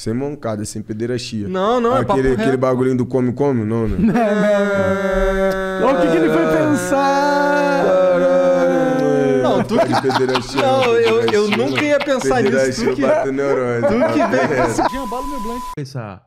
Sem mancada, sem pederastia. Não, não, aquele, ah, é Aquele bagulhinho do come-come, não, né? É. Olha o que, que, ele foi pensar! Não, tu que... Pederastia, não, não né? eu, eu nunca ia pensar nisso. Tu que... Neurônio, tu que vem... Jambalo meu blank. Essa,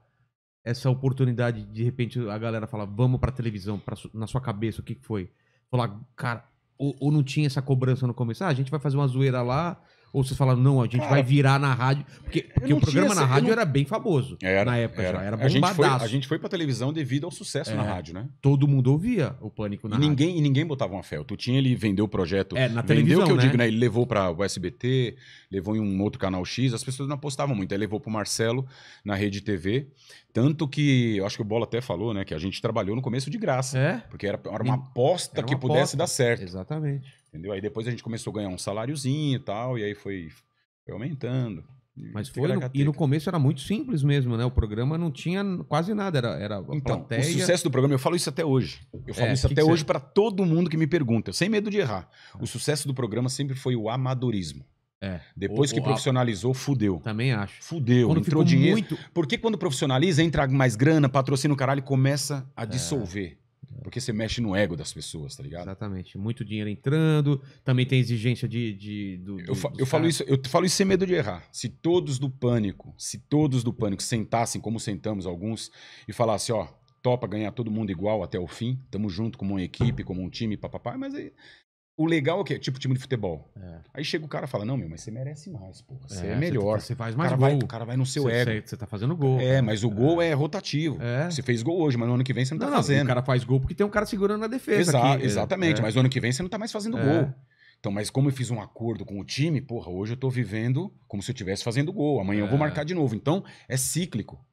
essa oportunidade, de repente, a galera fala, vamos pra televisão, pra, na sua cabeça, o que, que foi? Falar, cara, ou, ou não tinha essa cobrança no começo? Ah, a gente vai fazer uma zoeira lá... Ou vocês falaram, não, a gente Cara, vai virar na rádio. Porque, porque o programa tinha, na rádio não... era bem famoso. Era, na época era. já. Era bombadaço. A gente, foi, a gente foi pra televisão devido ao sucesso é. na rádio, né? Todo mundo ouvia o Pânico na e ninguém, rádio. E ninguém botava uma fé. O tinha ele vendeu o projeto. É, na vendeu o que eu né? digo, né? Ele levou pra o SBT, levou em um outro canal X. As pessoas não apostavam muito. Aí levou pro Marcelo na Rede TV. Tanto que, eu acho que o Bola até falou, né? Que a gente trabalhou no começo de graça. É? Porque era, era uma aposta era uma que aposta. pudesse dar certo. Exatamente. Entendeu? Aí depois a gente começou a ganhar um saláriozinho e tal, e aí foi, foi aumentando. Mas foi no, e no começo era muito simples mesmo, né? O programa não tinha quase nada, era, era então, plateia. O sucesso do programa, eu falo isso até hoje. Eu falo é, isso que até que hoje para todo mundo que me pergunta, sem medo de errar. Ah. O sucesso do programa sempre foi o amadorismo. É. Depois o, que o, profissionalizou, fudeu. Também acho. Fudeu, quando entrou dinheiro. Muito... Porque quando profissionaliza, entra mais grana, patrocina o caralho, começa a é. dissolver. Porque você mexe no ego das pessoas, tá ligado? Exatamente. Muito dinheiro entrando, também tem exigência de. de do, eu, fa eu falo isso, eu falo isso sem medo de errar. Se todos do pânico, se todos do pânico sentassem como sentamos alguns e falassem, ó, topa ganhar todo mundo igual até o fim, tamo junto como uma equipe, como um time, papapá, mas aí o legal é o quê? Tipo time de futebol. É. Aí chega o cara e fala: Não, meu, mas você merece mais, pô. Você é, é tá- melhor. Você, faz mais o cara gol. Vai, o cara vai no seu você, ego. Você tá fazendo gol. É, mas o gol é, é rotativo. É. Você fez gol hoje, mas no ano que vem você não, tá não tá fazendo. o cara faz gol porque tem um cara segurando na defesa. Exa aqui. É. Exatamente, mas no ano que vem você não tá mais fazendo é. gol. Então, mas como eu fiz um acordo com o time, porra, hoje eu tô vivendo como se eu estivesse fazendo gol. Amanhã eu vou marcar de novo. Então, é cíclico.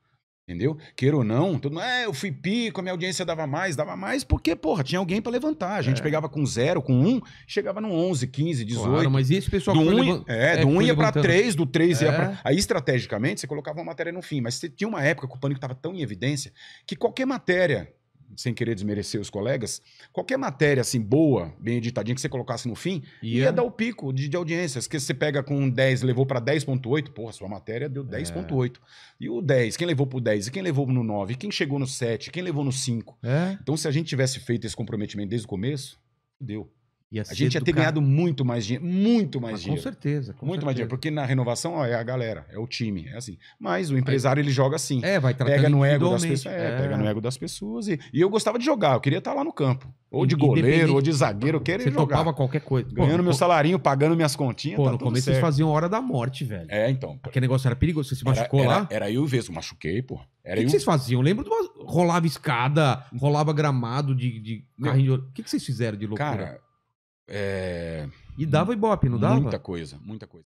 Entendeu? Queira ou não, todo mundo, é, ah, eu fui pico, a minha audiência dava mais, dava mais, porque, porra, tinha alguém para levantar. A gente é. pegava com zero, com um, chegava no 11, 15, 18. Claro, mas e esse pessoal do que um, levant... É, é, do 1 um ia para 3, do 3 é. ia pra... Aí, estrategicamente, você colocava uma matéria no fim, mas você tinha uma época que o pânico estava tão em evidência que qualquer matéria sem querer desmerecer os colegas, qualquer matéria assim boa, bem editadinha, que você colocasse no fim, yeah. ia dar o pico de, de audiência. Que você pega com 10, levou para 10.8, porra, sua matéria deu 10.8. É. E o 10, quem levou pro 10, e quem levou no 9, quem chegou no 7, quem levou no 5. É. Então, se a gente tivesse feito esse comprometimento desde o começo, deu a gente ia ter ganhado muito mais dinheiro, muito mais Mas dinheiro. Com certeza. Com muito certeza. mais dinheiro, porque na renovação ó, é a galera, é o time, é assim. Mas o empresário, Aí, ele joga assim. É, vai Pega no ego das pessoas. É, é. pega no ego das pessoas. E, e, eu gostava de jogar, eu queria estar tá lá no campo. Ou de goleiro, ou de zagueiro, eu queria Você jogar. topava qualquer coisa. Ganhando pô, meu salarinho, pagando minhas continhas, Pô, tá no começo certo. faziam hora da morte, velho. É, então. Pô. Aquele negócio era perigoso, você se machucou era, lá? Era, eu mesmo, machuquei, pô. Era o que, que, vocês faziam? Lembro de uma... Rolava escada, rolava gramado de, de carrinho de... O que, que vocês fizeram de loucura? Cara, é... E dava ibope, não dava? Muita coisa, muita coisa.